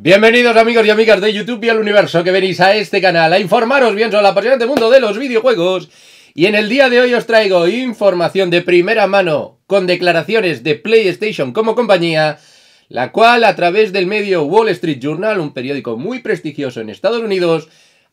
Bienvenidos amigos y amigas de YouTube y al universo que venís a este canal a informaros bien sobre el apasionante mundo de los videojuegos y en el día de hoy os traigo información de primera mano con declaraciones de PlayStation como compañía, la cual a través del medio Wall Street Journal, un periódico muy prestigioso en Estados Unidos,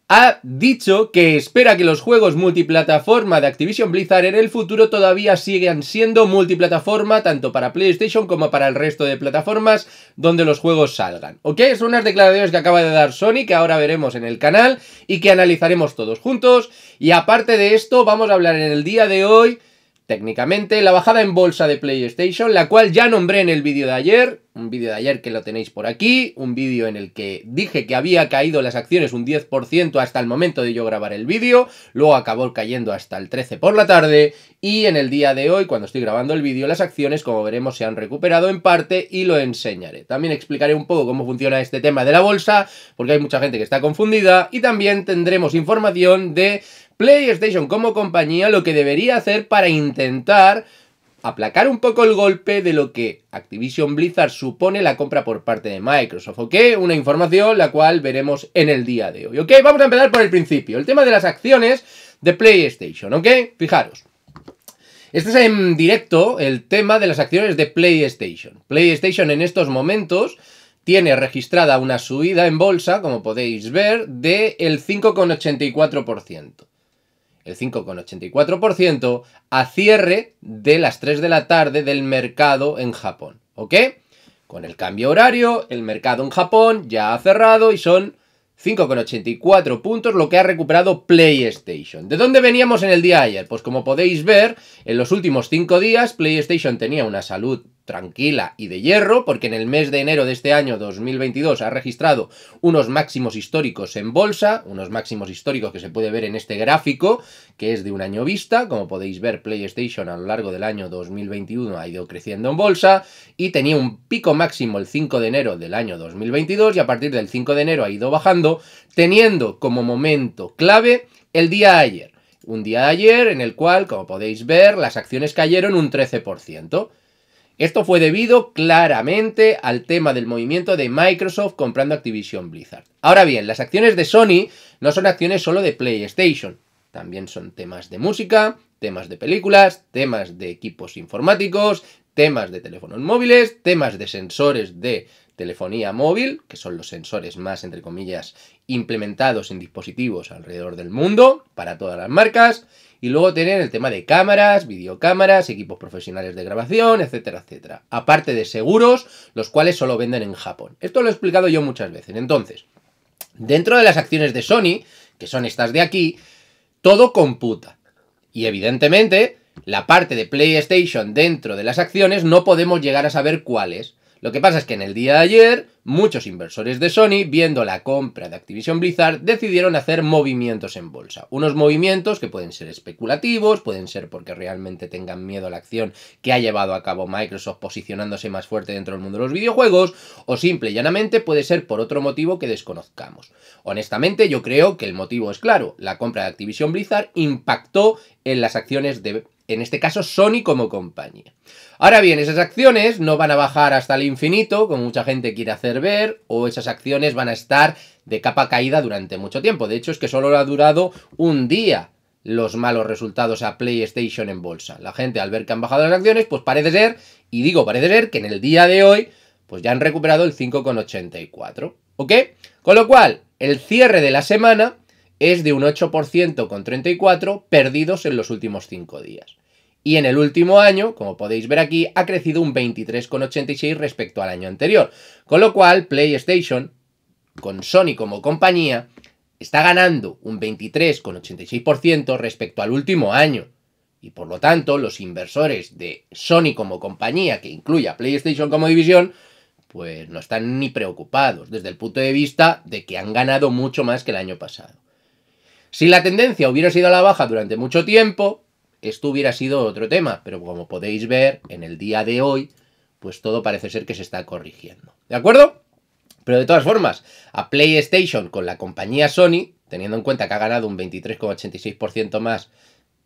ha dicho que espera que los juegos multiplataforma de Activision Blizzard en el futuro todavía sigan siendo multiplataforma tanto para PlayStation como para el resto de plataformas donde los juegos salgan. ¿Ok? Son unas declaraciones que acaba de dar Sony que ahora veremos en el canal y que analizaremos todos juntos. Y aparte de esto, vamos a hablar en el día de hoy técnicamente, la bajada en bolsa de PlayStation, la cual ya nombré en el vídeo de ayer, un vídeo de ayer que lo tenéis por aquí, un vídeo en el que dije que había caído las acciones un 10% hasta el momento de yo grabar el vídeo, luego acabó cayendo hasta el 13 por la tarde y en el día de hoy, cuando estoy grabando el vídeo, las acciones, como veremos, se han recuperado en parte y lo enseñaré. También explicaré un poco cómo funciona este tema de la bolsa, porque hay mucha gente que está confundida y también tendremos información de PlayStation como compañía lo que debería hacer para intentar aplacar un poco el golpe de lo que Activision Blizzard supone la compra por parte de Microsoft, ¿ok? Una información la cual veremos en el día de hoy, ¿ok? Vamos a empezar por el principio, el tema de las acciones de PlayStation, ¿ok? Fijaros. Este es en directo el tema de las acciones de PlayStation. PlayStation en estos momentos tiene registrada una subida en bolsa, como podéis ver, del 5,84% el 5,84%, a cierre de las 3 de la tarde del mercado en Japón. ¿Ok? Con el cambio horario, el mercado en Japón ya ha cerrado y son 5,84 puntos lo que ha recuperado PlayStation. ¿De dónde veníamos en el día ayer? Pues como podéis ver, en los últimos 5 días PlayStation tenía una salud tranquila y de hierro, porque en el mes de enero de este año 2022 ha registrado unos máximos históricos en bolsa, unos máximos históricos que se puede ver en este gráfico, que es de un año vista, como podéis ver PlayStation a lo largo del año 2021 ha ido creciendo en bolsa, y tenía un pico máximo el 5 de enero del año 2022, y a partir del 5 de enero ha ido bajando, teniendo como momento clave el día de ayer. Un día de ayer en el cual, como podéis ver, las acciones cayeron un 13%. Esto fue debido claramente al tema del movimiento de Microsoft comprando Activision Blizzard. Ahora bien, las acciones de Sony no son acciones solo de PlayStation, también son temas de música, temas de películas, temas de equipos informáticos, temas de teléfonos móviles, temas de sensores de telefonía móvil, que son los sensores más, entre comillas, implementados en dispositivos alrededor del mundo para todas las marcas, y luego tienen el tema de cámaras, videocámaras, equipos profesionales de grabación, etcétera, etcétera. Aparte de seguros, los cuales solo venden en Japón. Esto lo he explicado yo muchas veces. Entonces, dentro de las acciones de Sony, que son estas de aquí, todo computa. Y evidentemente, la parte de PlayStation dentro de las acciones no podemos llegar a saber cuáles lo que pasa es que en el día de ayer, muchos inversores de Sony, viendo la compra de Activision Blizzard, decidieron hacer movimientos en bolsa. Unos movimientos que pueden ser especulativos, pueden ser porque realmente tengan miedo a la acción que ha llevado a cabo Microsoft posicionándose más fuerte dentro del mundo de los videojuegos, o simple y llanamente puede ser por otro motivo que desconozcamos. Honestamente, yo creo que el motivo es claro. La compra de Activision Blizzard impactó en las acciones de en este caso Sony como compañía. Ahora bien, esas acciones no van a bajar hasta el infinito, como mucha gente quiere hacer ver, o esas acciones van a estar de capa caída durante mucho tiempo. De hecho, es que solo ha durado un día los malos resultados a PlayStation en bolsa. La gente al ver que han bajado las acciones, pues parece ser, y digo parece ser, que en el día de hoy, pues ya han recuperado el 5,84. ¿Ok? Con lo cual, el cierre de la semana es de un 8% con 34 perdidos en los últimos 5 días. Y en el último año, como podéis ver aquí, ha crecido un 23,86 respecto al año anterior. Con lo cual, PlayStation, con Sony como compañía, está ganando un 23,86% respecto al último año. Y por lo tanto, los inversores de Sony como compañía, que incluye a PlayStation como división, pues no están ni preocupados desde el punto de vista de que han ganado mucho más que el año pasado. Si la tendencia hubiera sido a la baja durante mucho tiempo, esto hubiera sido otro tema, pero como podéis ver, en el día de hoy, pues todo parece ser que se está corrigiendo. ¿De acuerdo? Pero de todas formas, a PlayStation con la compañía Sony, teniendo en cuenta que ha ganado un 23,86% más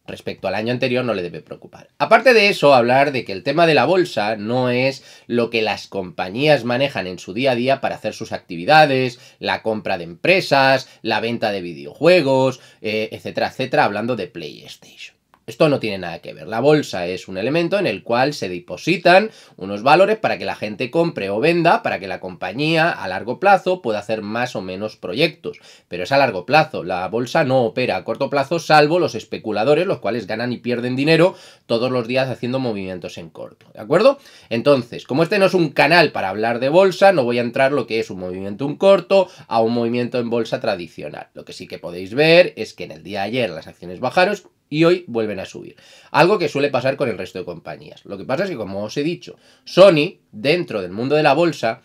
respecto al año anterior no le debe preocupar. Aparte de eso, hablar de que el tema de la bolsa no es lo que las compañías manejan en su día a día para hacer sus actividades, la compra de empresas, la venta de videojuegos, eh, etcétera, etcétera, hablando de PlayStation. Esto no tiene nada que ver. La bolsa es un elemento en el cual se depositan unos valores para que la gente compre o venda, para que la compañía a largo plazo pueda hacer más o menos proyectos. Pero es a largo plazo. La bolsa no opera a corto plazo, salvo los especuladores, los cuales ganan y pierden dinero todos los días haciendo movimientos en corto. ¿De acuerdo? Entonces, como este no es un canal para hablar de bolsa, no voy a entrar lo que es un movimiento en corto a un movimiento en bolsa tradicional. Lo que sí que podéis ver es que en el día de ayer las acciones bajaron, y hoy vuelven a subir. Algo que suele pasar con el resto de compañías. Lo que pasa es que, como os he dicho, Sony, dentro del mundo de la bolsa,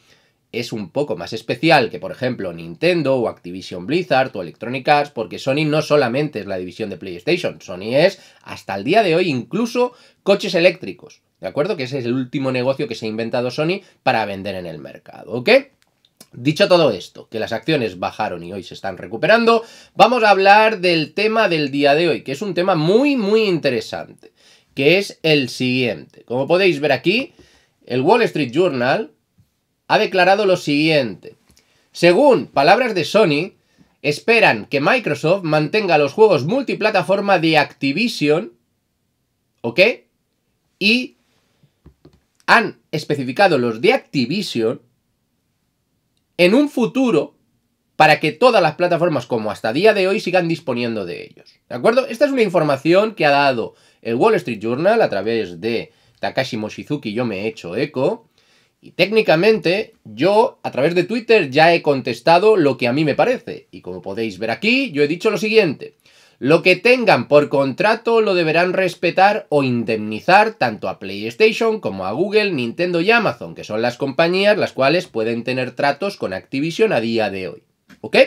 es un poco más especial que, por ejemplo, Nintendo o Activision Blizzard o Electronic Arts, porque Sony no solamente es la división de PlayStation, Sony es, hasta el día de hoy, incluso coches eléctricos. ¿De acuerdo? Que ese es el último negocio que se ha inventado Sony para vender en el mercado. ¿Ok? Dicho todo esto, que las acciones bajaron y hoy se están recuperando, vamos a hablar del tema del día de hoy, que es un tema muy, muy interesante, que es el siguiente. Como podéis ver aquí, el Wall Street Journal ha declarado lo siguiente. Según palabras de Sony, esperan que Microsoft mantenga los juegos multiplataforma de Activision, ¿ok? Y han especificado los de Activision en un futuro para que todas las plataformas como hasta día de hoy sigan disponiendo de ellos. ¿De acuerdo? Esta es una información que ha dado el Wall Street Journal a través de Takashi Moshizuki, yo me he hecho eco. Y técnicamente yo a través de Twitter ya he contestado lo que a mí me parece. Y como podéis ver aquí, yo he dicho lo siguiente. Lo que tengan por contrato lo deberán respetar o indemnizar tanto a PlayStation como a Google, Nintendo y Amazon, que son las compañías las cuales pueden tener tratos con Activision a día de hoy. ¿Ok?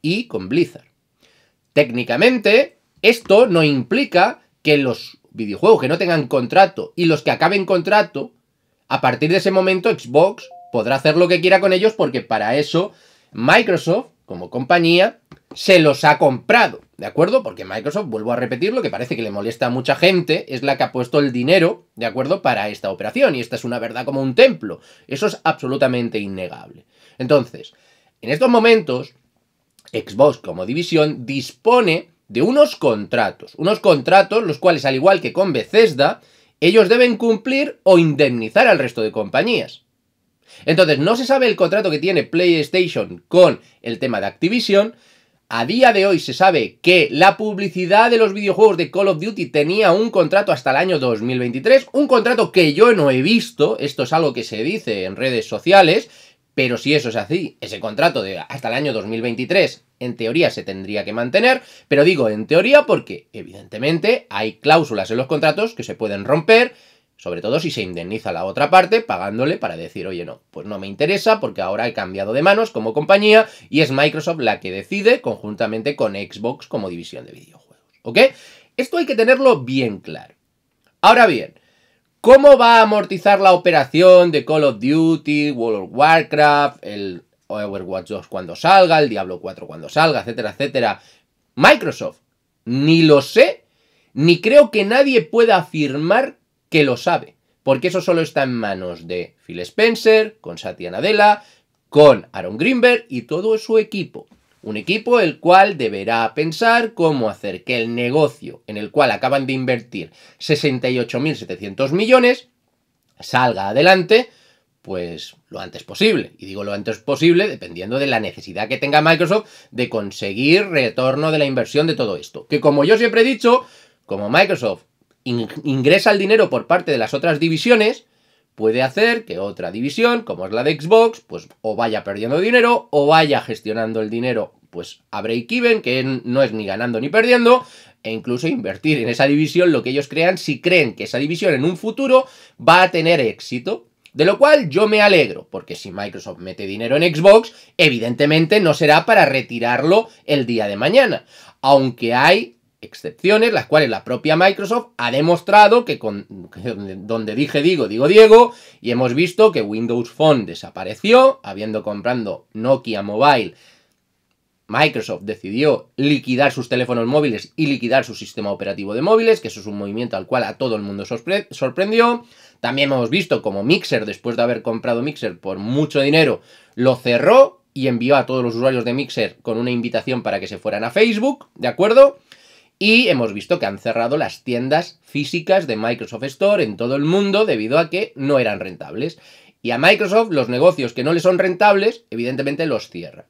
Y con Blizzard. Técnicamente, esto no implica que los videojuegos que no tengan contrato y los que acaben contrato, a partir de ese momento Xbox podrá hacer lo que quiera con ellos porque para eso Microsoft, como compañía, se los ha comprado. ¿De acuerdo? Porque Microsoft, vuelvo a repetir, lo que parece que le molesta a mucha gente es la que ha puesto el dinero, ¿de acuerdo?, para esta operación. Y esta es una verdad como un templo. Eso es absolutamente innegable. Entonces, en estos momentos, Xbox como división dispone de unos contratos. Unos contratos los cuales, al igual que con Bethesda, ellos deben cumplir o indemnizar al resto de compañías. Entonces, no se sabe el contrato que tiene PlayStation con el tema de Activision, a día de hoy se sabe que la publicidad de los videojuegos de Call of Duty tenía un contrato hasta el año 2023, un contrato que yo no he visto, esto es algo que se dice en redes sociales, pero si eso es así, ese contrato de hasta el año 2023 en teoría se tendría que mantener, pero digo en teoría porque evidentemente hay cláusulas en los contratos que se pueden romper, sobre todo si se indemniza la otra parte pagándole para decir, oye, no, pues no me interesa porque ahora he cambiado de manos como compañía y es Microsoft la que decide conjuntamente con Xbox como división de videojuegos. ¿Ok? Esto hay que tenerlo bien claro. Ahora bien, ¿cómo va a amortizar la operación de Call of Duty, World of Warcraft, el Overwatch 2 cuando salga, el Diablo 4 cuando salga, etcétera, etcétera? Microsoft, ni lo sé, ni creo que nadie pueda afirmar que lo sabe, porque eso solo está en manos de Phil Spencer, con Satya Nadella, con Aaron Greenberg y todo su equipo. Un equipo el cual deberá pensar cómo hacer que el negocio en el cual acaban de invertir 68.700 millones salga adelante, pues lo antes posible. Y digo lo antes posible dependiendo de la necesidad que tenga Microsoft de conseguir retorno de la inversión de todo esto. Que como yo siempre he dicho, como Microsoft ingresa el dinero por parte de las otras divisiones, puede hacer que otra división, como es la de Xbox, pues o vaya perdiendo dinero o vaya gestionando el dinero pues a break-even, que no es ni ganando ni perdiendo, e incluso invertir en esa división lo que ellos crean si creen que esa división en un futuro va a tener éxito. De lo cual yo me alegro, porque si Microsoft mete dinero en Xbox, evidentemente no será para retirarlo el día de mañana. Aunque hay excepciones, las cuales la propia Microsoft ha demostrado que, donde dije digo, digo Diego, y hemos visto que Windows Phone desapareció, habiendo comprando Nokia Mobile, Microsoft decidió liquidar sus teléfonos móviles y liquidar su sistema operativo de móviles, que eso es un movimiento al cual a todo el mundo sorprendió. También hemos visto como Mixer, después de haber comprado Mixer por mucho dinero, lo cerró y envió a todos los usuarios de Mixer con una invitación para que se fueran a Facebook, ¿de acuerdo? Y hemos visto que han cerrado las tiendas físicas de Microsoft Store en todo el mundo debido a que no eran rentables. Y a Microsoft los negocios que no le son rentables, evidentemente los cierra.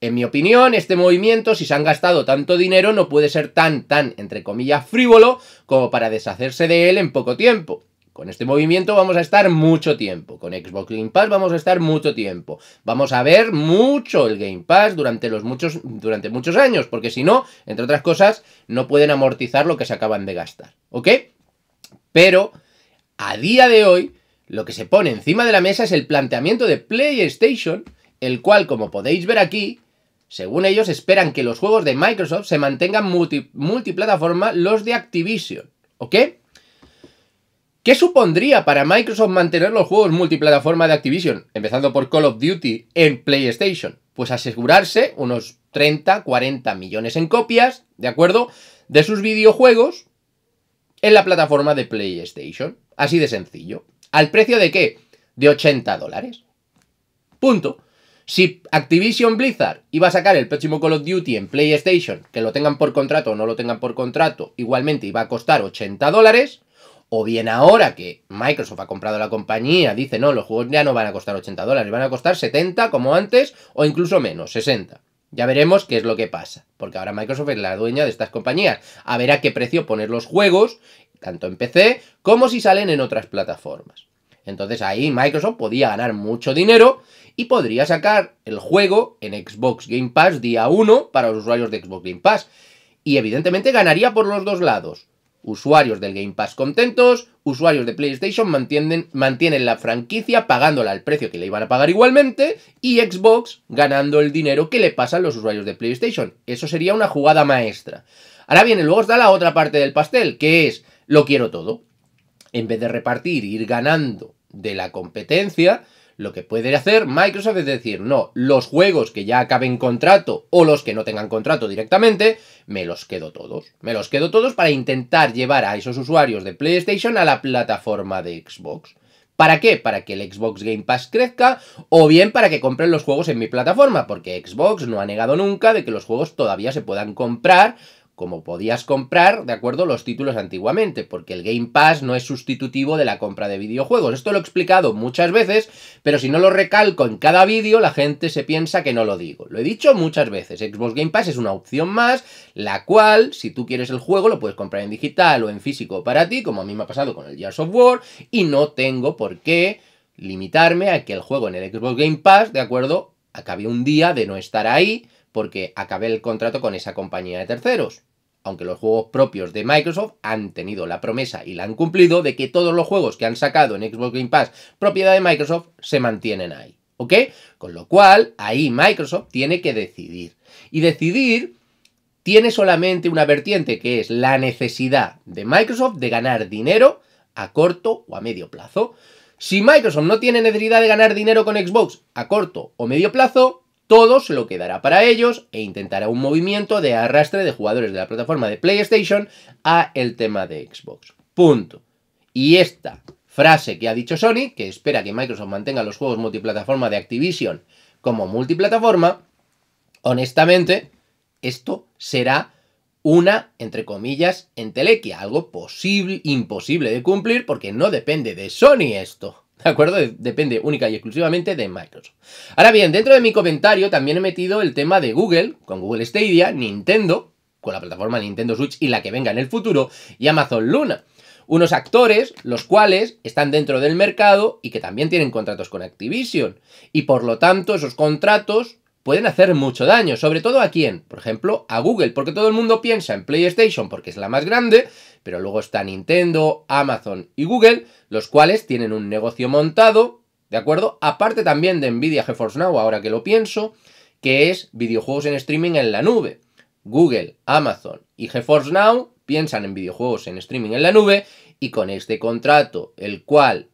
En mi opinión, este movimiento, si se han gastado tanto dinero, no puede ser tan, tan, entre comillas, frívolo como para deshacerse de él en poco tiempo. Con este movimiento vamos a estar mucho tiempo. Con Xbox Game Pass vamos a estar mucho tiempo. Vamos a ver mucho el Game Pass durante, los muchos, durante muchos años, porque si no, entre otras cosas, no pueden amortizar lo que se acaban de gastar. ¿Ok? Pero a día de hoy, lo que se pone encima de la mesa es el planteamiento de PlayStation, el cual, como podéis ver aquí, según ellos, esperan que los juegos de Microsoft se mantengan multiplataforma los de Activision. ¿Ok? ¿Qué supondría para Microsoft mantener los juegos multiplataforma de Activision, empezando por Call of Duty en PlayStation? Pues asegurarse unos 30, 40 millones en copias, ¿de acuerdo? De sus videojuegos en la plataforma de PlayStation. Así de sencillo. ¿Al precio de qué? De 80 dólares. Punto. Si Activision Blizzard iba a sacar el próximo Call of Duty en PlayStation, que lo tengan por contrato o no lo tengan por contrato, igualmente iba a costar 80 dólares, o bien ahora que Microsoft ha comprado la compañía, dice, no, los juegos ya no van a costar 80 dólares, van a costar 70 como antes o incluso menos, 60. Ya veremos qué es lo que pasa, porque ahora Microsoft es la dueña de estas compañías. A ver a qué precio poner los juegos, tanto en PC como si salen en otras plataformas. Entonces ahí Microsoft podía ganar mucho dinero y podría sacar el juego en Xbox Game Pass día 1 para los usuarios de Xbox Game Pass. Y evidentemente ganaría por los dos lados. Usuarios del Game Pass contentos, usuarios de PlayStation mantienen, la franquicia pagándola al precio que le iban a pagar igualmente y Xbox ganando el dinero que le pasan los usuarios de PlayStation. Eso sería una jugada maestra. Ahora bien, luego da la otra parte del pastel, que es lo quiero todo. En vez de repartir, ir ganando de la competencia, lo que puede hacer Microsoft es decir, no, los juegos que ya acaben contrato o los que no tengan contrato directamente, me los quedo todos. Me los quedo todos para intentar llevar a esos usuarios de PlayStation a la plataforma de Xbox. ¿Para qué? Para que el Xbox Game Pass crezca o bien para que compren los juegos en mi plataforma, porque Xbox no ha negado nunca de que los juegos todavía se puedan comprar como podías comprar, de acuerdo, los títulos antiguamente, porque el Game Pass no es sustitutivo de la compra de videojuegos. Esto lo he explicado muchas veces, pero si no lo recalco en cada vídeo, la gente se piensa que no lo digo. Lo he dicho muchas veces, Xbox Game Pass es una opción más, la cual, si tú quieres el juego, lo puedes comprar en digital o en físico para ti, como a mí me ha pasado con el Gears of War, y no tengo por qué limitarme a que el juego en el Xbox Game Pass, de acuerdo, acabe un día de no estar ahí, porque acabé el contrato con esa compañía de terceros. Aunque los juegos propios de Microsoft han tenido la promesa y la han cumplido de que todos los juegos que han sacado en Xbox Game Pass propiedad de Microsoft se mantienen ahí. ¿Ok? Con lo cual, ahí Microsoft tiene que decidir. Y decidir tiene solamente una vertiente que es la necesidad de Microsoft de ganar dinero a corto o a medio plazo. Si Microsoft no tiene necesidad de ganar dinero con Xbox a corto o medio plazo, todo se lo quedará para ellos e intentará un movimiento de arrastre de jugadores de la plataforma de PlayStation a el tema de Xbox. Punto. Y esta frase que ha dicho Sony, que espera que Microsoft mantenga los juegos multiplataforma de Activision como multiplataforma, honestamente, esto será una, entre comillas, entelequia, algo posible, imposible de cumplir porque no depende de Sony esto. ¿De acuerdo? Depende única y exclusivamente de Microsoft. Ahora bien, dentro de mi comentario también he metido el tema de Google, con Google Stadia, Nintendo, con la plataforma Nintendo Switch y la que venga en el futuro, y Amazon Luna. Unos actores, los cuales están dentro del mercado y que también tienen contratos con Activision. Y por lo tanto, esos contratos pueden hacer mucho daño, sobre todo a quién, por ejemplo, a Google, porque todo el mundo piensa en PlayStation porque es la más grande, pero luego está Nintendo, Amazon y Google, los cuales tienen un negocio montado, ¿de acuerdo? Aparte también de Nvidia GeForce Now, ahora que lo pienso, que es videojuegos en streaming en la nube. Google, Amazon y GeForce Now piensan en videojuegos en streaming en la nube y con este contrato, el cual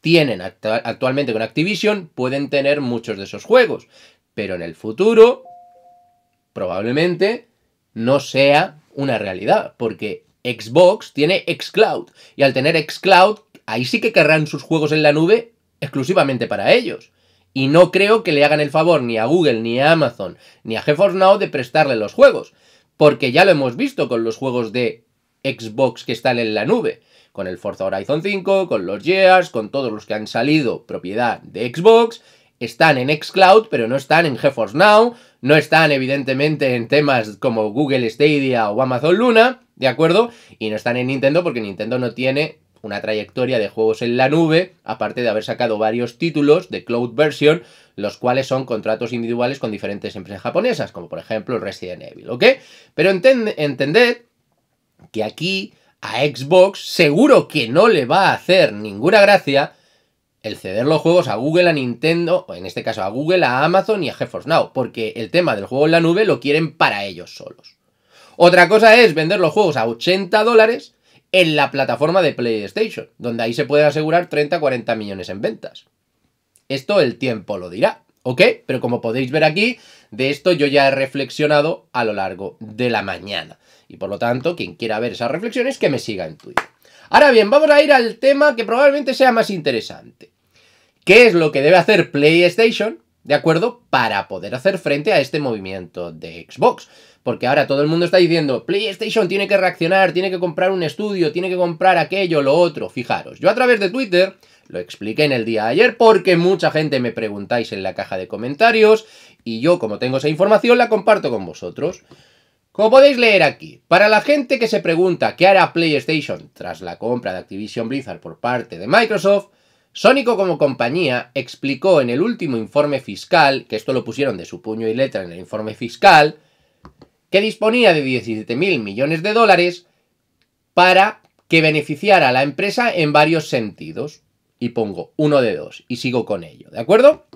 tienen actualmente con Activision, pueden tener muchos de esos juegos. Pero en el futuro, probablemente no sea una realidad, porque Xbox tiene Xcloud. Y al tener Xcloud, ahí sí que querrán sus juegos en la nube exclusivamente para ellos. Y no creo que le hagan el favor ni a Google, ni a Amazon, ni a GeForce Now de prestarle los juegos. Porque ya lo hemos visto con los juegos de Xbox que están en la nube, con el Forza Horizon 5, con los Gears, con todos los que han salido propiedad de Xbox, están en Xcloud, pero no están en GeForce Now, no están evidentemente en temas como Google Stadia o Amazon Luna, ¿de acuerdo? Y no están en Nintendo porque Nintendo no tiene una trayectoria de juegos en la nube, aparte de haber sacado varios títulos de cloud version, los cuales son contratos individuales con diferentes empresas japonesas, como por ejemplo Resident Evil, ¿ok? Pero entended que aquí a Xbox seguro que no le va a hacer ninguna gracia el ceder los juegos a Google, a Nintendo, o en este caso a Google, a Amazon y a GeForce Now, porque el tema del juego en la nube lo quieren para ellos solos. Otra cosa es vender los juegos a 80 dólares en la plataforma de PlayStation, donde ahí se pueden asegurar 30-40 millones en ventas. Esto el tiempo lo dirá, ¿ok? Pero como podéis ver aquí, de esto yo ya he reflexionado a lo largo de la mañana. Y por lo tanto, quien quiera ver esas reflexiones, que me siga en Twitter. Ahora bien, vamos a ir al tema que probablemente sea más interesante. ¿Qué es lo que debe hacer PlayStation, de acuerdo, para poder hacer frente a este movimiento de Xbox? Porque ahora todo el mundo está diciendo, PlayStation tiene que reaccionar, tiene que comprar un estudio, tiene que comprar aquello, lo otro. Fijaros, yo a través de Twitter lo expliqué en el día de ayer porque mucha gente me preguntáis en la caja de comentarios y yo como tengo esa información la comparto con vosotros. Como podéis leer aquí, para la gente que se pregunta qué hará PlayStation tras la compra de Activision Blizzard por parte de Microsoft, Sonico como compañía explicó en el último informe fiscal, que esto lo pusieron de su puño y letra en el informe fiscal, que disponía de 17.000 millones de dólares para que beneficiara a la empresa en varios sentidos. Y pongo uno de dos y sigo con ello, ¿de acuerdo?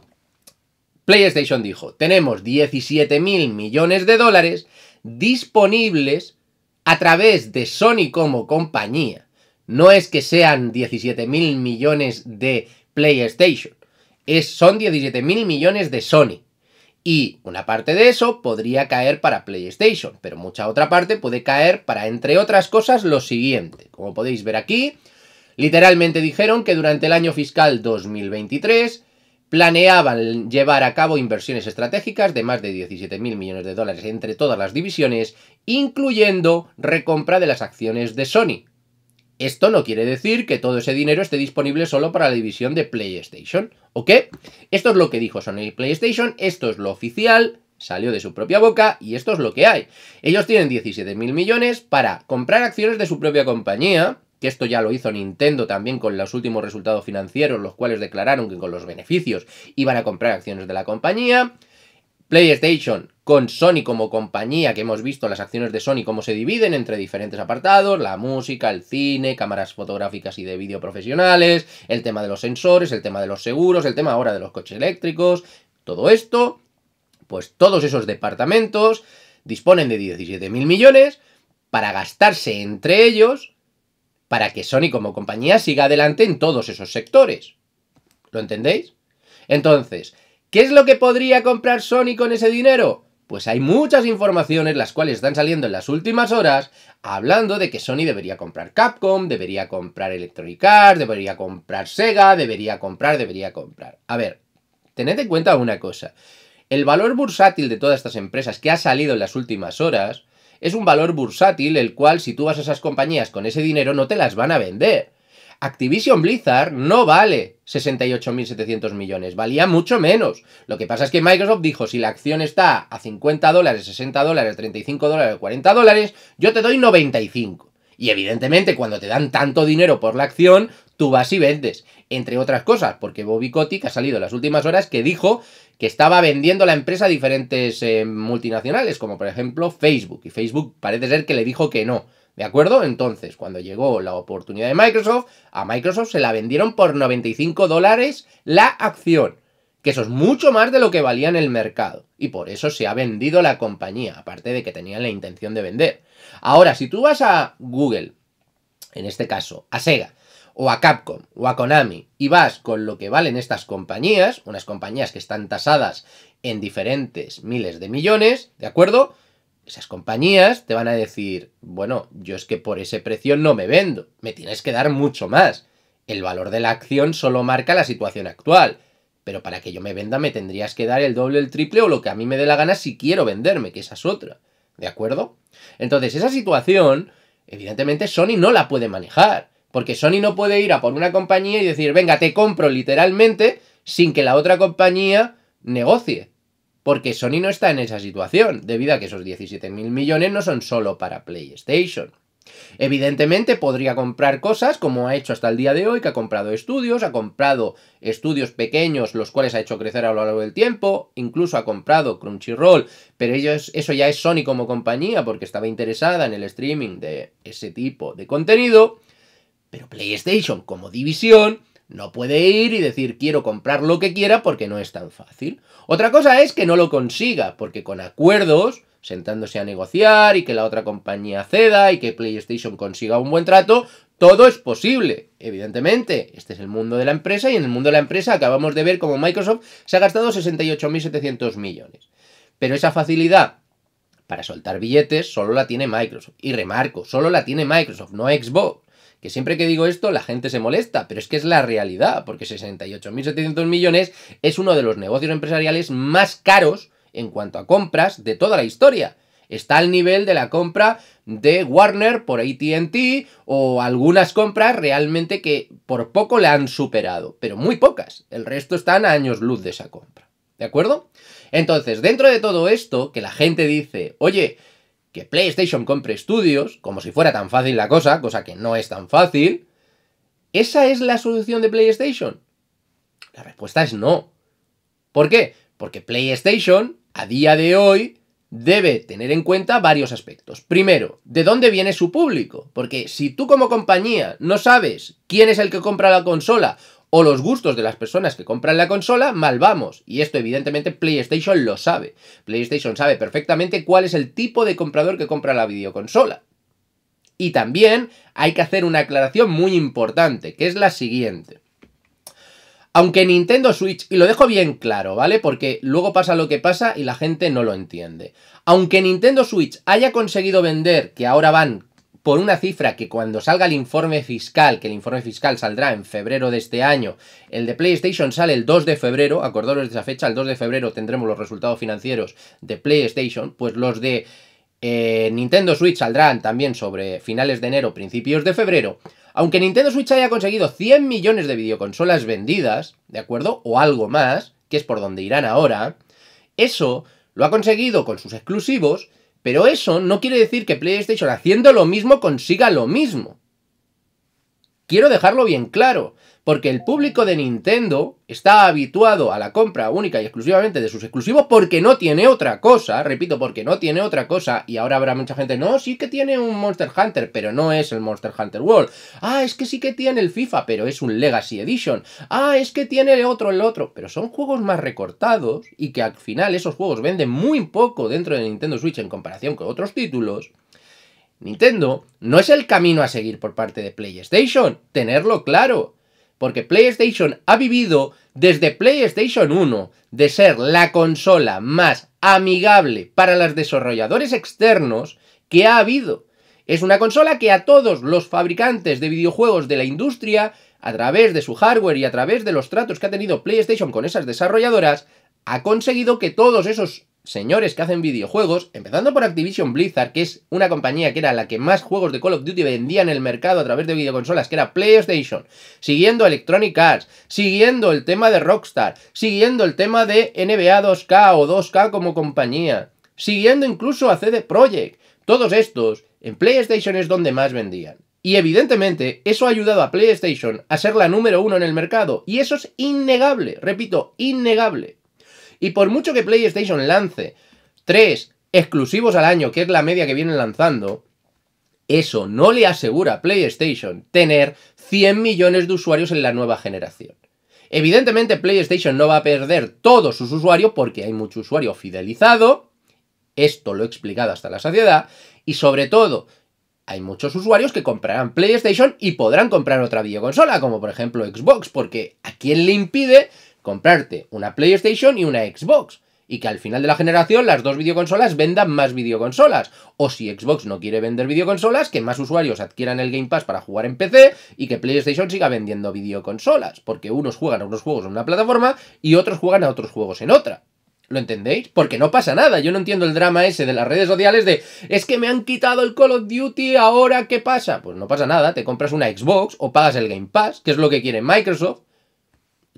PlayStation dijo, tenemos 17.000 millones de dólares disponibles a través de Sony como compañía. No es que sean 17.000 millones de PlayStation, es, son 17.000 millones de Sony. Y una parte de eso podría caer para PlayStation, pero mucha otra parte puede caer para, entre otras cosas, lo siguiente. Como podéis ver aquí, literalmente dijeron que durante el año fiscal 2023 planeaban llevar a cabo inversiones estratégicas de más de 17.000 millones de dólares entre todas las divisiones, incluyendo recompra de las acciones de Sony. Esto no quiere decir que todo ese dinero esté disponible solo para la división de PlayStation, ¿ok? Esto es lo que dijo Sony PlayStation, esto es lo oficial, salió de su propia boca y esto es lo que hay. Ellos tienen 17.000 millones para comprar acciones de su propia compañía, que esto ya lo hizo Nintendo también con los últimos resultados financieros, los cuales declararon que con los beneficios iban a comprar acciones de la compañía. PlayStation con Sony como compañía, que hemos visto las acciones de Sony cómo se dividen entre diferentes apartados, la música, el cine, cámaras fotográficas y de vídeo profesionales, el tema de los sensores, el tema de los seguros, el tema ahora de los coches eléctricos, todo esto, pues todos esos departamentos disponen de 17 mil millones para gastarse entre ellos para que Sony como compañía siga adelante en todos esos sectores. ¿Lo entendéis? Entonces, ¿qué es lo que podría comprar Sony con ese dinero? Pues hay muchas informaciones las cuales están saliendo en las últimas horas hablando de que Sony debería comprar Capcom, debería comprar Electronic Arts, debería comprar Sega, debería comprar, debería comprar. A ver, tened en cuenta una cosa. El valor bursátil de todas estas empresas que ha salido en las últimas horas es un valor bursátil el cual si tú vas a esas compañías con ese dinero no te las van a vender. Activision Blizzard no vale 68.700 millones, valía mucho menos. Lo que pasa es que Microsoft dijo, si la acción está a 50 dólares, 60 dólares, 35 dólares, 40 dólares, yo te doy 95. Y evidentemente cuando te dan tanto dinero por la acción, tú vas y vendes. Entre otras cosas, porque Bobby Kotick ha salido las últimas horas que dijo que estaba vendiendo la empresa a diferentes eh, multinacionales, como por ejemplo Facebook. Y Facebook parece ser que le dijo que no. ¿De acuerdo? Entonces, cuando llegó la oportunidad de Microsoft, a Microsoft se la vendieron por 95 dólares la acción que eso es mucho más de lo que valía en el mercado. Y por eso se ha vendido la compañía, aparte de que tenían la intención de vender. Ahora, si tú vas a Google, en este caso, a Sega, o a Capcom o a Konami y vas con lo que valen estas compañías, unas compañías que están tasadas en diferentes miles de millones, ¿de acuerdo? Esas compañías te van a decir, bueno, yo es que por ese precio no me vendo, me tienes que dar mucho más. El valor de la acción solo marca la situación actual, pero para que yo me venda me tendrías que dar el doble, el triple o lo que a mí me dé la gana si quiero venderme, que esa es otra. ¿De acuerdo? Entonces, esa situación, evidentemente Sony no la puede manejar. Porque Sony no puede ir a por una compañía y decir, venga, te compro literalmente sin que la otra compañía negocie. Porque Sony no está en esa situación, debido a que esos 17.000 millones no son solo para PlayStation. Evidentemente podría comprar cosas como ha hecho hasta el día de hoy, que ha comprado estudios, ha comprado estudios pequeños, los cuales ha hecho crecer a lo largo del tiempo, incluso ha comprado Crunchyroll, pero ellos, eso ya es Sony como compañía porque estaba interesada en el streaming de ese tipo de contenido. Pero PlayStation como división no puede ir y decir quiero comprar lo que quiera porque no es tan fácil. Otra cosa es que no lo consiga, porque con acuerdos, sentándose a negociar y que la otra compañía ceda y que PlayStation consiga un buen trato, todo es posible. Evidentemente, este es el mundo de la empresa y en el mundo de la empresa acabamos de ver cómo Microsoft se ha gastado 68.700 millones. Pero esa facilidad para soltar billetes solo la tiene Microsoft. Y remarco, solo la tiene Microsoft, no Xbox. Que siempre que digo esto la gente se molesta, pero es que es la realidad, porque 68.700 millones es uno de los negocios empresariales más caros en cuanto a compras de toda la historia. Está al nivel de la compra de Warner por ATT o algunas compras realmente que por poco la han superado, pero muy pocas. El resto están a años luz de esa compra. ¿De acuerdo? Entonces, dentro de todo esto, que la gente dice, oye, que PlayStation compre estudios, como si fuera tan fácil la cosa, cosa que no es tan fácil, ¿esa es la solución de PlayStation? La respuesta es no. ¿Por qué? Porque PlayStation, a día de hoy, debe tener en cuenta varios aspectos. Primero, ¿de dónde viene su público? Porque si tú como compañía no sabes quién es el que compra la consola o los gustos de las personas que compran la consola, mal vamos. Y esto evidentemente PlayStation lo sabe. PlayStation sabe perfectamente cuál es el tipo de comprador que compra la videoconsola. Y también hay que hacer una aclaración muy importante, que es la siguiente. Aunque Nintendo Switch, y lo dejo bien claro, ¿vale? Porque luego pasa lo que pasa y la gente no lo entiende. Aunque Nintendo Switch haya conseguido vender, que ahora van por una cifra que cuando salga el informe fiscal, que el informe fiscal saldrá en febrero de este año, el de PlayStation sale el 2 de febrero, acordaros de esa fecha, el 2 de febrero tendremos los resultados financieros de PlayStation, pues los de eh, Nintendo Switch saldrán también sobre finales de enero, principios de febrero. Aunque Nintendo Switch haya conseguido 100 millones de videoconsolas vendidas, ¿de acuerdo? O algo más, que es por donde irán ahora, eso lo ha conseguido con sus exclusivos, pero eso no quiere decir que PlayStation haciendo lo mismo consiga lo mismo. Quiero dejarlo bien claro. Porque el público de Nintendo está habituado a la compra única y exclusivamente de sus exclusivos porque no tiene otra cosa, repito, porque no tiene otra cosa. Y ahora habrá mucha gente, no, sí que tiene un Monster Hunter, pero no es el Monster Hunter World. Ah, es que sí que tiene el FIFA, pero es un Legacy Edition. Ah, es que tiene el otro, el otro. Pero son juegos más recortados y que al final esos juegos venden muy poco dentro de Nintendo Switch en comparación con otros títulos. Nintendo no es el camino a seguir por parte de PlayStation, tenerlo claro. Porque PlayStation ha vivido desde PlayStation 1 de ser la consola más amigable para los desarrolladores externos que ha habido. Es una consola que a todos los fabricantes de videojuegos de la industria, a través de su hardware y a través de los tratos que ha tenido PlayStation con esas desarrolladoras, ha conseguido que todos esos señores que hacen videojuegos, empezando por Activision Blizzard, que es una compañía que era la que más juegos de Call of Duty vendía en el mercado a través de videoconsolas, que era PlayStation, siguiendo Electronic Arts, siguiendo el tema de Rockstar, siguiendo el tema de NBA 2K o 2K como compañía, siguiendo incluso a CD Projekt. Todos estos en PlayStation es donde más vendían. Y evidentemente eso ha ayudado a PlayStation a ser la número uno en el mercado. Y eso es innegable, repito, innegable. Y por mucho que PlayStation lance tres exclusivos al año, que es la media que vienen lanzando, eso no le asegura a PlayStation tener 100 millones de usuarios en la nueva generación. Evidentemente PlayStation no va a perder todos sus usuarios porque hay mucho usuario fidelizado, esto lo he explicado hasta la saciedad, y sobre todo hay muchos usuarios que comprarán PlayStation y podrán comprar otra videoconsola, como por ejemplo Xbox, porque ¿a quién le impide comprarte una PlayStation y una Xbox. Y que al final de la generación las dos videoconsolas vendan más videoconsolas. O si Xbox no quiere vender videoconsolas, que más usuarios adquieran el Game Pass para jugar en PC y que PlayStation siga vendiendo videoconsolas. Porque unos juegan a unos juegos en una plataforma y otros juegan a otros juegos en otra. ¿Lo entendéis? Porque no pasa nada. Yo no entiendo el drama ese de las redes sociales de es que me han quitado el Call of Duty, ahora qué pasa. Pues no pasa nada, te compras una Xbox o pagas el Game Pass, que es lo que quiere Microsoft.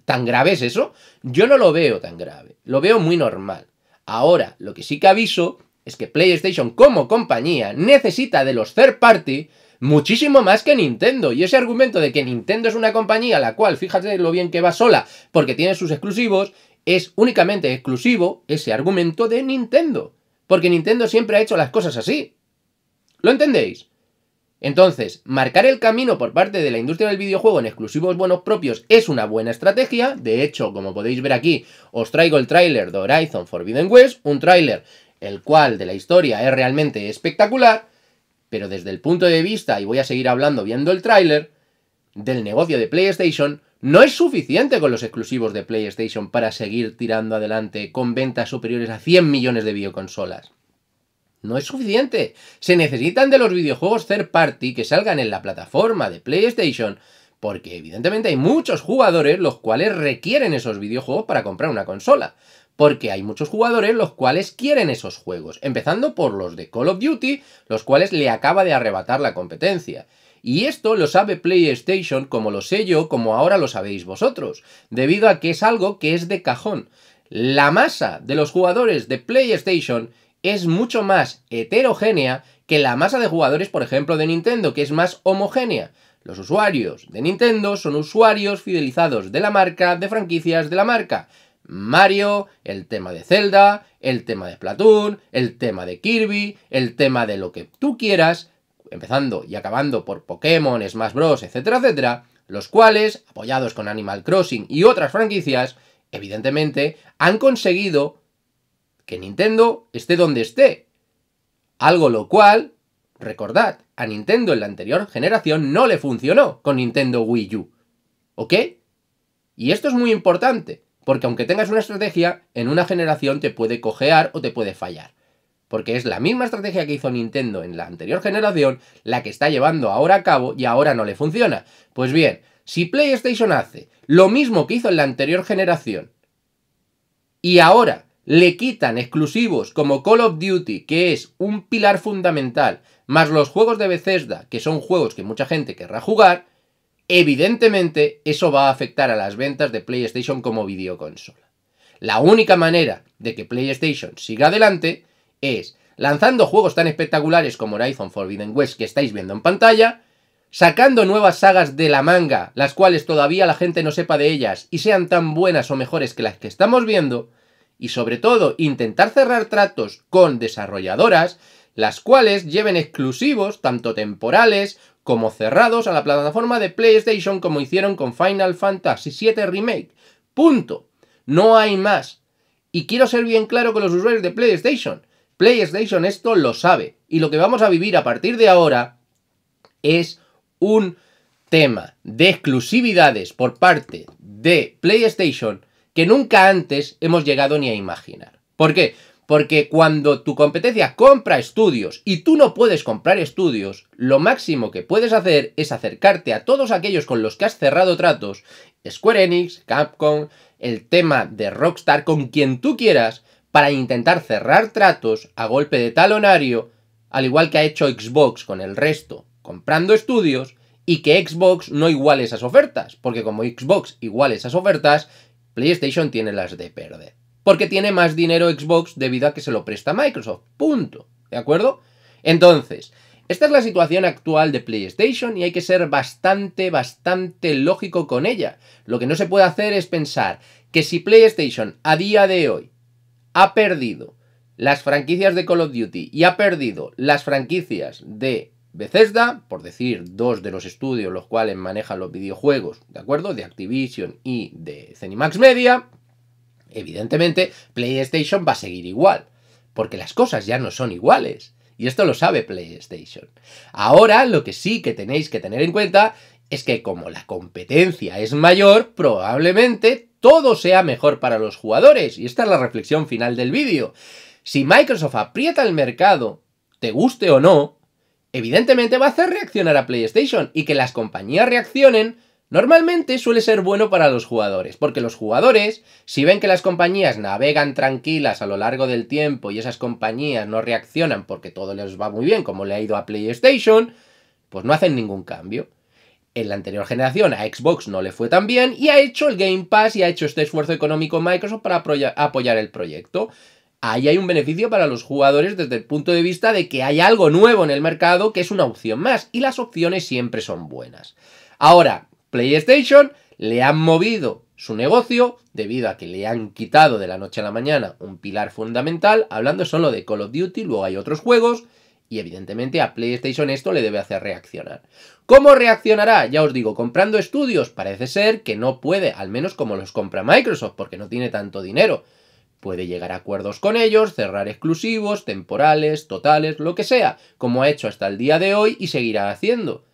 ¿Tan grave es eso? Yo no lo veo tan grave, lo veo muy normal. Ahora, lo que sí que aviso es que PlayStation como compañía necesita de los third party muchísimo más que Nintendo. Y ese argumento de que Nintendo es una compañía a la cual, fíjate lo bien que va sola, porque tiene sus exclusivos, es únicamente exclusivo ese argumento de Nintendo. Porque Nintendo siempre ha hecho las cosas así. ¿Lo entendéis? Entonces, marcar el camino por parte de la industria del videojuego en exclusivos buenos propios es una buena estrategia. De hecho, como podéis ver aquí, os traigo el tráiler de Horizon Forbidden West, un tráiler el cual de la historia es realmente espectacular, pero desde el punto de vista, y voy a seguir hablando viendo el tráiler, del negocio de PlayStation, no es suficiente con los exclusivos de PlayStation para seguir tirando adelante con ventas superiores a 100 millones de videoconsolas. No es suficiente. Se necesitan de los videojuegos third party que salgan en la plataforma de PlayStation, porque evidentemente hay muchos jugadores los cuales requieren esos videojuegos para comprar una consola. Porque hay muchos jugadores los cuales quieren esos juegos, empezando por los de Call of Duty, los cuales le acaba de arrebatar la competencia. Y esto lo sabe PlayStation como lo sé yo, como ahora lo sabéis vosotros, debido a que es algo que es de cajón. La masa de los jugadores de PlayStation es mucho más heterogénea que la masa de jugadores, por ejemplo, de Nintendo, que es más homogénea. Los usuarios de Nintendo son usuarios fidelizados de la marca, de franquicias de la marca. Mario, el tema de Zelda, el tema de Splatoon, el tema de Kirby, el tema de lo que tú quieras, empezando y acabando por Pokémon, Smash Bros, etcétera, etcétera, los cuales, apoyados con Animal Crossing y otras franquicias, evidentemente, han conseguido que Nintendo esté donde esté. Algo lo cual, recordad, a Nintendo en la anterior generación no le funcionó con Nintendo Wii U. ¿Ok? Y esto es muy importante, porque aunque tengas una estrategia, en una generación te puede cojear o te puede fallar. Porque es la misma estrategia que hizo Nintendo en la anterior generación, la que está llevando ahora a cabo y ahora no le funciona. Pues bien, si PlayStation hace lo mismo que hizo en la anterior generación, y ahora le quitan exclusivos como Call of Duty, que es un pilar fundamental, más los juegos de Bethesda, que son juegos que mucha gente querrá jugar, evidentemente eso va a afectar a las ventas de PlayStation como videoconsola. La única manera de que PlayStation siga adelante es lanzando juegos tan espectaculares como Horizon Forbidden West que estáis viendo en pantalla, sacando nuevas sagas de la manga, las cuales todavía la gente no sepa de ellas y sean tan buenas o mejores que las que estamos viendo, y sobre todo intentar cerrar tratos con desarrolladoras, las cuales lleven exclusivos, tanto temporales como cerrados, a la plataforma de PlayStation como hicieron con Final Fantasy VII Remake. Punto. No hay más. Y quiero ser bien claro con los usuarios de PlayStation. PlayStation esto lo sabe. Y lo que vamos a vivir a partir de ahora es un tema de exclusividades por parte de PlayStation que nunca antes hemos llegado ni a imaginar. ¿Por qué? Porque cuando tu competencia compra estudios y tú no puedes comprar estudios, lo máximo que puedes hacer es acercarte a todos aquellos con los que has cerrado tratos, Square Enix, Capcom, el tema de Rockstar, con quien tú quieras, para intentar cerrar tratos a golpe de talonario, al igual que ha hecho Xbox con el resto, comprando estudios, y que Xbox no iguale esas ofertas, porque como Xbox iguale esas ofertas, PlayStation tiene las de perder. Porque tiene más dinero Xbox debido a que se lo presta Microsoft. Punto. ¿De acuerdo? Entonces, esta es la situación actual de PlayStation y hay que ser bastante, bastante lógico con ella. Lo que no se puede hacer es pensar que si PlayStation a día de hoy ha perdido las franquicias de Call of Duty y ha perdido las franquicias de Bethesda, por decir dos de los estudios los cuales manejan los videojuegos, ¿de acuerdo? De Activision y de Zenimax Media, evidentemente PlayStation va a seguir igual, porque las cosas ya no son iguales. Y esto lo sabe PlayStation. Ahora lo que sí que tenéis que tener en cuenta es que como la competencia es mayor, probablemente todo sea mejor para los jugadores. Y esta es la reflexión final del vídeo. Si Microsoft aprieta el mercado, te guste o no, evidentemente va a hacer reaccionar a PlayStation y que las compañías reaccionen normalmente suele ser bueno para los jugadores, porque los jugadores, si ven que las compañías navegan tranquilas a lo largo del tiempo y esas compañías no reaccionan porque todo les va muy bien como le ha ido a PlayStation, pues no hacen ningún cambio. En la anterior generación a Xbox no le fue tan bien y ha hecho el Game Pass y ha hecho este esfuerzo económico Microsoft para apoyar el proyecto ahí hay un beneficio para los jugadores desde el punto de vista de que hay algo nuevo en el mercado que es una opción más y las opciones siempre son buenas. Ahora, PlayStation le han movido su negocio debido a que le han quitado de la noche a la mañana un pilar fundamental, hablando solo de Call of Duty, luego hay otros juegos y evidentemente a PlayStation esto le debe hacer reaccionar. ¿Cómo reaccionará? Ya os digo, comprando estudios parece ser que no puede, al menos como los compra Microsoft, porque no tiene tanto dinero. Puede llegar a acuerdos con ellos, cerrar exclusivos, temporales, totales, lo que sea, como ha hecho hasta el día de hoy y seguirá haciendo.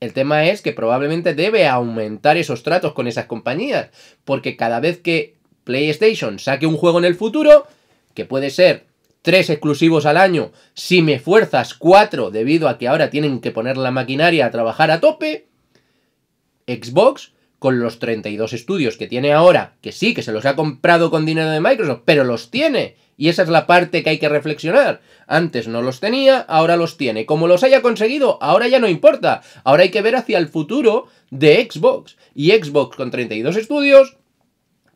El tema es que probablemente debe aumentar esos tratos con esas compañías, porque cada vez que PlayStation saque un juego en el futuro, que puede ser tres exclusivos al año, si me fuerzas cuatro debido a que ahora tienen que poner la maquinaria a trabajar a tope, Xbox con los 32 estudios que tiene ahora, que sí, que se los ha comprado con dinero de Microsoft, pero los tiene. Y esa es la parte que hay que reflexionar. Antes no los tenía, ahora los tiene. Como los haya conseguido, ahora ya no importa. Ahora hay que ver hacia el futuro de Xbox. Y Xbox con 32 estudios,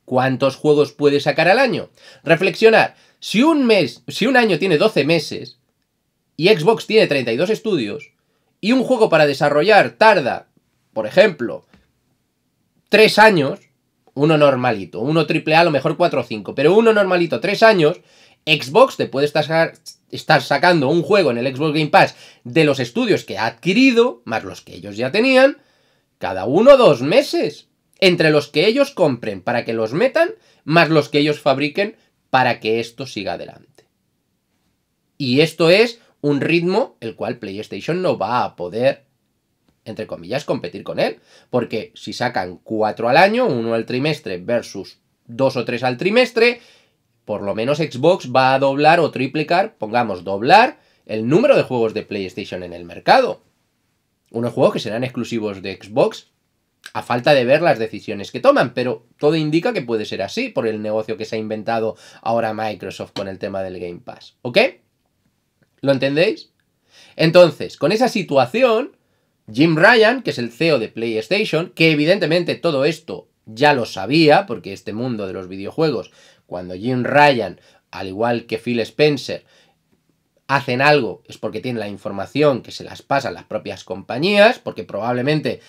¿cuántos juegos puede sacar al año? Reflexionar. Si un mes, si un año tiene 12 meses y Xbox tiene 32 estudios y un juego para desarrollar tarda, por ejemplo, tres años, uno normalito, uno triple A, lo mejor 4 o 5, pero uno normalito, tres años, Xbox te puede estar, estar, sacando un juego en el Xbox Game Pass de los estudios que ha adquirido, más los que ellos ya tenían, cada uno dos meses. Entre los que ellos compren para que los metan, más los que ellos fabriquen para que esto siga adelante. Y esto es un ritmo el cual PlayStation no va a poder entre comillas, competir con él. Porque si sacan cuatro al año, uno al trimestre versus dos o tres al trimestre, por lo menos Xbox va a doblar o triplicar, pongamos doblar, el número de juegos de PlayStation en el mercado. Unos juegos que serán exclusivos de Xbox, a falta de ver las decisiones que toman, pero todo indica que puede ser así por el negocio que se ha inventado ahora Microsoft con el tema del Game Pass. ¿Ok? ¿Lo entendéis? Entonces, con esa situación, Jim Ryan, que es el CEO de PlayStation, que evidentemente todo esto ya lo sabía, porque este mundo de los videojuegos, cuando Jim Ryan, al igual que Phil Spencer, hacen algo es porque tienen la información que se las pasan las propias compañías, porque probablemente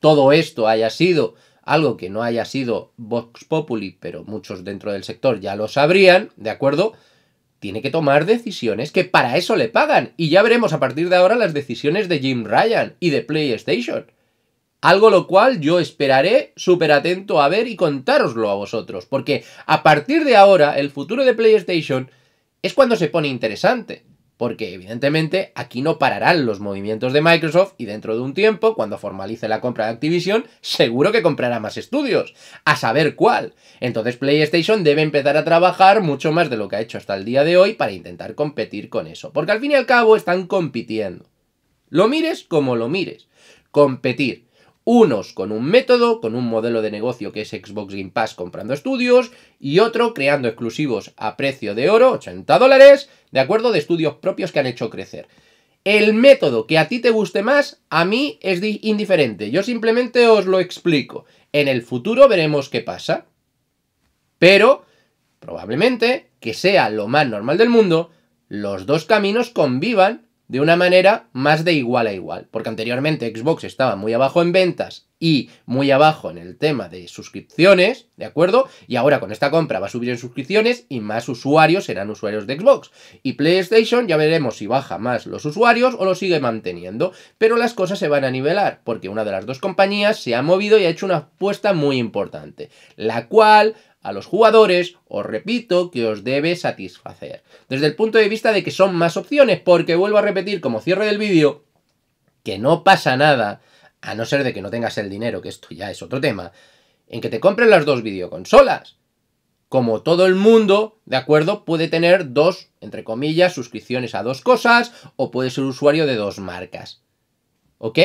todo esto haya sido algo que no haya sido Vox Populi, pero muchos dentro del sector ya lo sabrían, ¿de acuerdo? tiene que tomar decisiones que para eso le pagan. Y ya veremos a partir de ahora las decisiones de Jim Ryan y de PlayStation. Algo lo cual yo esperaré súper atento a ver y contároslo a vosotros, porque a partir de ahora el futuro de PlayStation es cuando se pone interesante porque evidentemente aquí no pararán los movimientos de Microsoft y dentro de un tiempo, cuando formalice la compra de Activision, seguro que comprará más estudios, a saber cuál. Entonces PlayStation debe empezar a trabajar mucho más de lo que ha hecho hasta el día de hoy para intentar competir con eso, porque al fin y al cabo están compitiendo. Lo mires como lo mires, competir unos con un método, con un modelo de negocio que es Xbox Game Pass comprando estudios, y otro creando exclusivos a precio de oro, 80 dólares, de acuerdo, de estudios propios que han hecho crecer. El método que a ti te guste más, a mí es indiferente, yo simplemente os lo explico. En el futuro veremos qué pasa, pero probablemente, que sea lo más normal del mundo, los dos caminos convivan de una manera más de igual a igual, porque anteriormente Xbox estaba muy abajo en ventas y muy abajo en el tema de suscripciones, ¿de acuerdo? Y ahora con esta compra va a subir en suscripciones y más usuarios serán usuarios de Xbox. Y PlayStation ya veremos si baja más los usuarios o lo sigue manteniendo, pero las cosas se van a nivelar porque una de las dos compañías se ha movido y ha hecho una apuesta muy importante, la cual a los jugadores, os repito que os debe satisfacer. Desde el punto de vista de que son más opciones, porque vuelvo a repetir como cierre del vídeo, que no pasa nada, a no ser de que no tengas el dinero, que esto ya es otro tema, en que te compren las dos videoconsolas. Como todo el mundo, ¿de acuerdo? Puede tener dos, entre comillas, suscripciones a dos cosas o puede ser usuario de dos marcas. ¿Ok?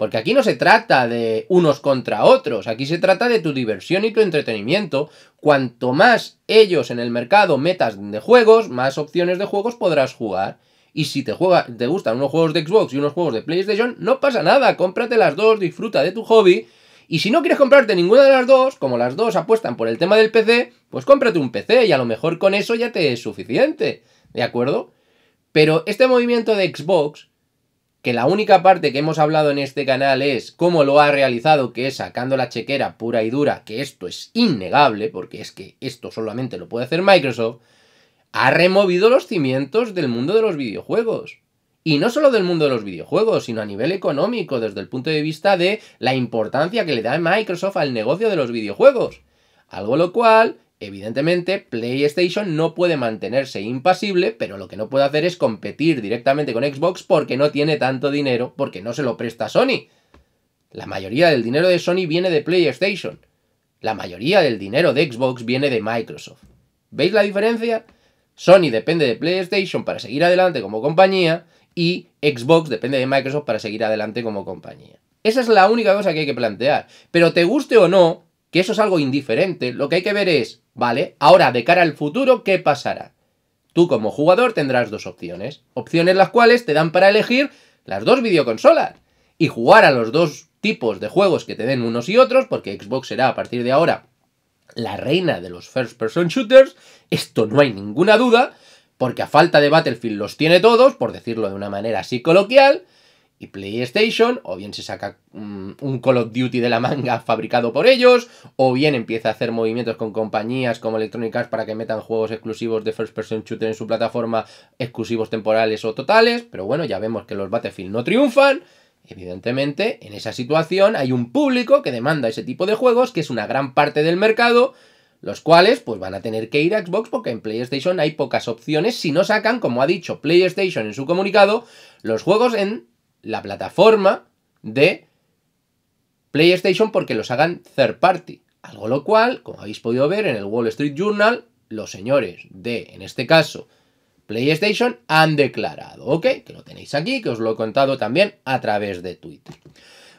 Porque aquí no se trata de unos contra otros, aquí se trata de tu diversión y tu entretenimiento. Cuanto más ellos en el mercado metas de juegos, más opciones de juegos podrás jugar. Y si te, juega, te gustan unos juegos de Xbox y unos juegos de PlayStation, no pasa nada, cómprate las dos, disfruta de tu hobby. Y si no quieres comprarte ninguna de las dos, como las dos apuestan por el tema del PC, pues cómprate un PC y a lo mejor con eso ya te es suficiente. ¿De acuerdo? Pero este movimiento de Xbox que la única parte que hemos hablado en este canal es cómo lo ha realizado, que es sacando la chequera pura y dura, que esto es innegable, porque es que esto solamente lo puede hacer Microsoft, ha removido los cimientos del mundo de los videojuegos. Y no solo del mundo de los videojuegos, sino a nivel económico, desde el punto de vista de la importancia que le da Microsoft al negocio de los videojuegos. Algo lo cual Evidentemente, PlayStation no puede mantenerse impasible, pero lo que no puede hacer es competir directamente con Xbox porque no tiene tanto dinero, porque no se lo presta Sony. La mayoría del dinero de Sony viene de PlayStation. La mayoría del dinero de Xbox viene de Microsoft. ¿Veis la diferencia? Sony depende de PlayStation para seguir adelante como compañía y Xbox depende de Microsoft para seguir adelante como compañía. Esa es la única cosa que hay que plantear. Pero te guste o no, que eso es algo indiferente, lo que hay que ver es ¿vale? Ahora, de cara al futuro, ¿qué pasará? Tú como jugador tendrás dos opciones, opciones las cuales te dan para elegir las dos videoconsolas y jugar a los dos tipos de juegos que te den unos y otros, porque Xbox será a partir de ahora la reina de los first person shooters, esto no hay ninguna duda, porque a falta de Battlefield los tiene todos, por decirlo de una manera así coloquial, y PlayStation, o bien se saca mm, un, Call of Duty de la manga fabricado por ellos, o bien empieza a hacer movimientos con compañías como Electronic para que metan juegos exclusivos de First Person Shooter en su plataforma, exclusivos temporales o totales, pero bueno, ya vemos que los Battlefield no triunfan, Evidentemente, en esa situación hay un público que demanda ese tipo de juegos, que es una gran parte del mercado, los cuales pues van a tener que ir a Xbox porque en PlayStation hay pocas opciones si no sacan, como ha dicho PlayStation en su comunicado, los juegos en la plataforma de PlayStation porque los hagan third party. Algo lo cual, como habéis podido ver en el Wall Street Journal, los señores de, en este caso, PlayStation han declarado, ¿ok? Que lo tenéis aquí, que os lo he contado también a través de Twitter.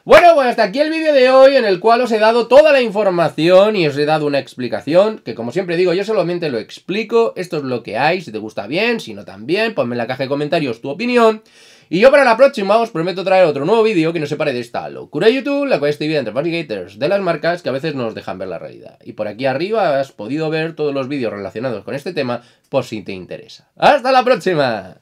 Bueno, pues hasta aquí el vídeo de hoy en el cual os he dado toda la información y os he dado una explicación que como siempre digo, yo solamente lo explico, esto es lo que hay, si te gusta bien, si no también, ponme en la caja de comentarios tu opinión. Y yo para la próxima os prometo traer otro nuevo vídeo que no se pare de esta locura de YouTube, la cual es dividida entre Gators de las marcas que a veces nos dejan ver la realidad. Y por aquí arriba has podido ver todos los vídeos relacionados con este tema, por si te interesa. ¡Hasta la próxima!